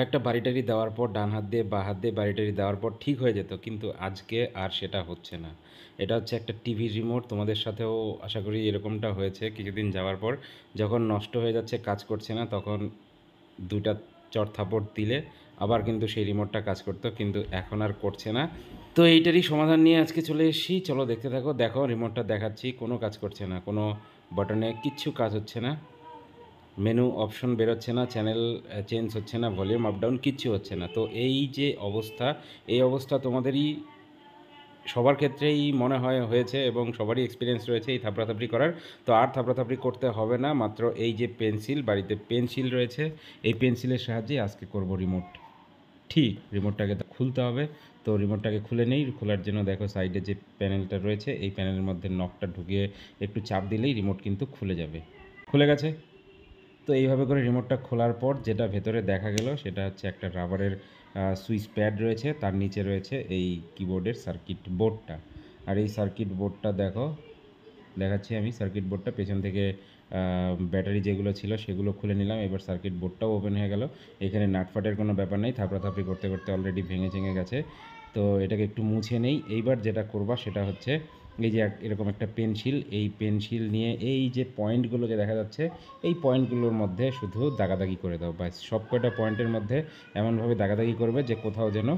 কয়েকটা বাড়িটারি দেওয়ার পর ডান হাত দিয়ে বা হাত দিয়ে বাড়িটারি দেওয়ার পর ঠিক হয়ে যেত কিন্তু আজকে আর সেটা হচ্ছে না এটা হচ্ছে একটা টিভি রিমোট তোমাদের সাথেও আশা করি এরকমটা হয়েছে কিছুদিন যাওয়ার পর যখন নষ্ট হয়ে যাচ্ছে কাজ করছে না তখন দুটা চড়থাপড় দিলে আবার কিন্তু সেই রিমোটটা কাজ করতো কিন্তু এখন আর করছে না তো এইটারই সমাধান নিয়ে আজকে চলে এসেছি চলো দেখতে থাকো দেখো রিমোটটা দেখাচ্ছি কোনো কাজ করছে না কোনো বাটনে কিচ্ছু কাজ হচ্ছে না মেনু অপশন বেরোচ্ছে না চ্যানেল চেঞ্জ হচ্ছে না ভলিউম আপডাউন কিচ্ছু হচ্ছে না তো এই যে অবস্থা এই অবস্থা তোমাদেরই সবার ক্ষেত্রেই মনে হয় হয়েছে এবং সবারই এক্সপিরিয়েন্স রয়েছে এই থাপড়াথাপড়ি করার তো আর থাপড়াথাপড়ি করতে হবে না মাত্র এই যে পেন্সিল বাড়িতে পেন্সিল রয়েছে এই পেন্সিলের সাহায্যে আজকে করব রিমোট ঠিক রিমোটটাকে খুলতে হবে তো রিমোটটাকে খুলে নেই খোলার জন্য দেখো সাইডে যে প্যানেলটা রয়েছে এই প্যানেলের মধ্যে নখটা ঢুকিয়ে একটু চাপ দিলেই রিমোট কিন্তু খুলে যাবে খুলে গেছে তো এইভাবে করে রিমোটটা খোলার পর যেটা ভেতরে দেখা গেল সেটা হচ্ছে একটা রাবারের সুইচ প্যাড রয়েছে তার নিচে রয়েছে এই কিবোর্ডের সার্কিট বোর্ডটা আর এই সার্কিট বোর্ডটা দেখো দেখাচ্ছি আমি সার্কিট বোর্ডটা পেছন থেকে ব্যাটারি যেগুলো ছিল সেগুলো খুলে নিলাম এবার সার্কিট বোর্ডটাও ওপেন হয়ে গেল এখানে নাটফাটের কোনো ব্যাপার নেই থাপড়াথাপড়ি করতে করতে অলরেডি ভেঙে চেঙে গেছে তো এটাকে একটু মুছে নেই এইবার যেটা করবা সেটা হচ্ছে এই যে এরকম একটা পেন্সিল এই পেন্সিল নিয়ে এই যে পয়েন্টগুলো যে দেখা যাচ্ছে এই পয়েন্টগুলোর মধ্যে শুধু দাগাদাগি করে দাও বা সব কয়টা পয়েন্টের মধ্যে এমনভাবে দাগাদাগি করবে যে কোথাও যেন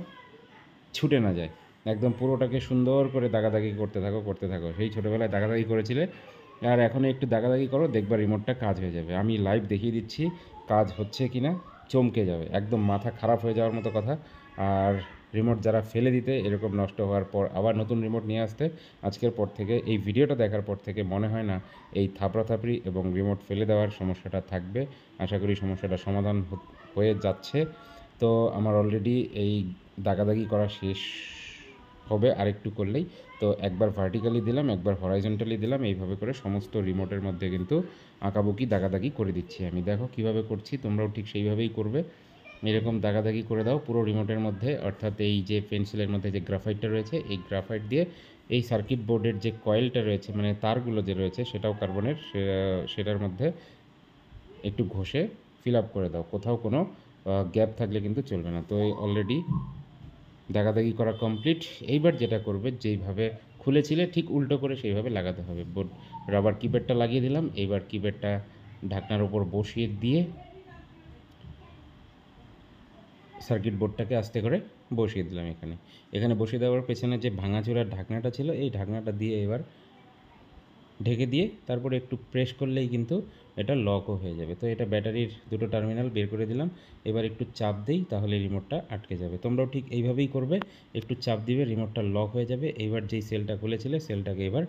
ছুটে না যায় একদম পুরোটাকে সুন্দর করে দাগাদাগি করতে থাকো করতে থাকো সেই ছোটোবেলায় দাগাদাগি করেছিলে আর এখন একটু দাগাদাগি করো দেখবা রিমোটটা কাজ হয়ে যাবে আমি লাইভ দেখিয়ে দিচ্ছি কাজ হচ্ছে কি না চমকে যাবে একদম মাথা খারাপ হয়ে যাওয়ার মতো কথা আর রিমোট যারা ফেলে দিতে এরকম নষ্ট হওয়ার পর আবার নতুন রিমোট নিয়ে আসতে আজকের পর থেকে এই ভিডিওটা দেখার পর থেকে মনে হয় না এই থাপড়াথাপড়ি এবং রিমোট ফেলে দেওয়ার সমস্যাটা থাকবে আশা করি সমস্যাটা সমাধান হয়ে যাচ্ছে তো আমার অলরেডি এই দাগাদাগি করা শেষ হবে আরেকটু করলেই তো একবার ভার্টিক্যালি দিলাম একবার হরাইজন্টালি দিলাম এইভাবে করে সমস্ত রিমোটের মধ্যে কিন্তু আঁকাবুকি দাগাদাগি করে দিচ্ছি আমি দেখো কিভাবে করছি তোমরাও ঠিক সেইভাবেই করবে এরকম দাগাদাগি করে দাও পুরো রিমোটের মধ্যে অর্থাৎ এই যে পেন্সিলের মধ্যে যে গ্রাফাইটটা রয়েছে এই গ্রাফাইট দিয়ে এই সার্কিট বোর্ডের যে কয়েলটা রয়েছে মানে তারগুলো যে রয়েছে সেটাও কার্বনের সেটার মধ্যে একটু ঘষে ফিল আপ করে দাও কোথাও কোনো গ্যাপ থাকলে কিন্তু চলবে না তো অলরেডি দাগাদাগি করা কমপ্লিট এইবার যেটা করবে যেইভাবে খুলেছিলে ঠিক উল্টো করে সেইভাবে লাগাতে হবে বোর্ড রাবার কিপ্যাডটা লাগিয়ে দিলাম এইবার কিপ্যাডটা ঢাকনার ওপর বসিয়ে দিয়ে সার্কিট বোর্ডটাকে আস্তে করে বসিয়ে দিলাম এখানে এখানে বসিয়ে দেওয়ার পেছনে যে ভাঙাচোরার ঢাকনাটা ছিল এই ঢাকনাটা দিয়ে এবার ঢেকে দিয়ে তারপরে একটু প্রেস করলেই কিন্তু এটা লকও হয়ে যাবে তো এটা ব্যাটারির দুটো টার্মিনাল বের করে দিলাম এবার একটু চাপ দিই তাহলে রিমোটটা আটকে যাবে তোমরাও ঠিক এইভাবেই করবে একটু চাপ দিবে রিমোটটা লক হয়ে যাবে এইবার যেই সেলটা খুলেছিলে সেলটাকে এবার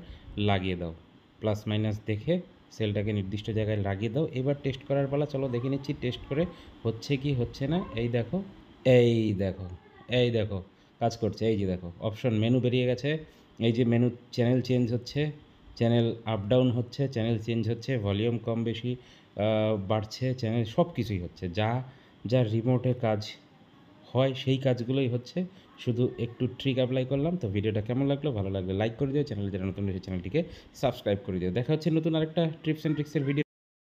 লাগিয়ে দাও প্লাস মাইনাস দেখে সেলটাকে নির্দিষ্ট জায়গায় লাগিয়ে দাও এবার টেস্ট করার পালা চলো দেখে নিচ্ছি টেস্ট করে হচ্ছে কি হচ্ছে না এই দেখো এই দেখো এই দেখো কাজ করছে এই যে দেখো অপশন মেনু বেরিয়ে গেছে এই যে মেনু চ্যানেল চেঞ্জ হচ্ছে চ্যানেল আপ ডাউন হচ্ছে চ্যানেল চেঞ্জ হচ্ছে ভলিউম কম বেশি বাড়ছে চ্যানেল সব কিছুই হচ্ছে যা যা রিমোটে কাজ হয় সেই কাজগুলোই হচ্ছে শুধু একটু ট্রিক অ্যাপ্লাই করলাম তো ভিডিওটা কেমন লাগলো ভালো লাগলে লাইক করে দিও চ্যানেল যারা নতুন রয়েছে চ্যানেলটিকে সাবস্ক্রাইব করে দিও দেখা হচ্ছে নতুন আরেকটা ট্রিপস অ্যান্ড ট্রিক্সের ভিডিও